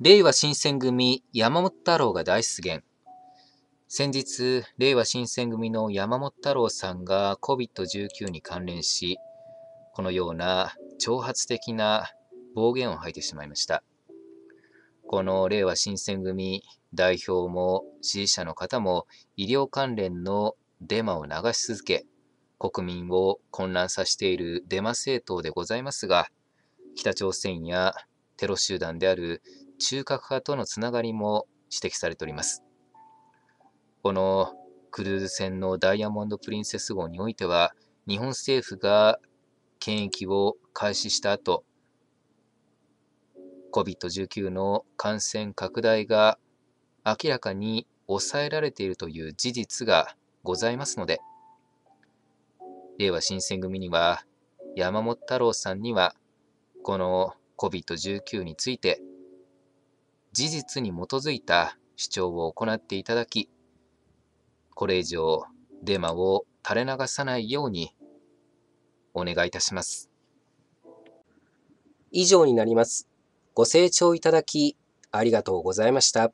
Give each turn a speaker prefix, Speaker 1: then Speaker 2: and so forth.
Speaker 1: 令和新選組山本太郎が大出現。先日、令和新選組の山本太郎さんが COVID-19 に関連し、このような挑発的な暴言を吐いてしまいました。この令和新選組代表も支持者の方も医療関連のデマを流し続け、国民を混乱させているデマ政党でございますが、北朝鮮やテロ集団である中核派とのつながりも指摘されております。このクルーズ船のダイヤモンド・プリンセス号においては、日本政府が検疫を開始した後、COVID-19 の感染拡大が明らかに抑えられているという事実がございますので、れいわ新選組には、山本太郎さんには、この COVID-19 について事実に基づいた主張を行っていただき、これ以上デマを垂れ流さないようにお願いいたします。以上になります。ご清聴いただきありがとうございました。